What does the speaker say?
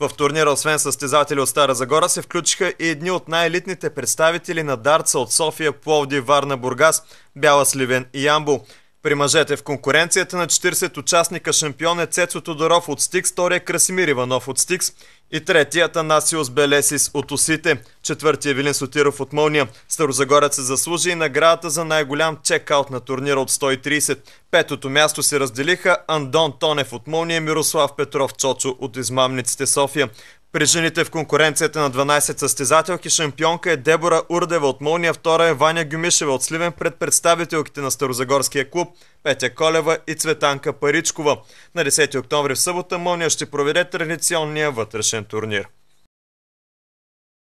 В турнира, освен състезатели от Стара Загора, се включиха и едни от най-елитните представители на дарца от София, Пловди, Варна, Бургас, Бяла Сливен и Ямбул. При мъжете в конкуренцията на 40 участника шампион е Цецо Тодоров от Стикс, втория е Красимир Иванов от Стикс и третият Анасиус е Белесис от Осите, четвъртия е Вилин Сотиров от Мълния. Старозагорец се заслужи и наградата за най-голям чекаут на турнира от 130. Петото място се разделиха Андон Тонев от молния Мирослав Петров Чочо от Измамниците София. При жените в конкуренцията на 12 състезателки шампионка е Дебора Урдева от Молния, втора е Ваня Гюмишева от Сливен пред представителките на Старозагорския клуб Петя Колева и Цветанка Паричкова. На 10 октомври в събота Молния ще проведе традиционния вътрешен турнир.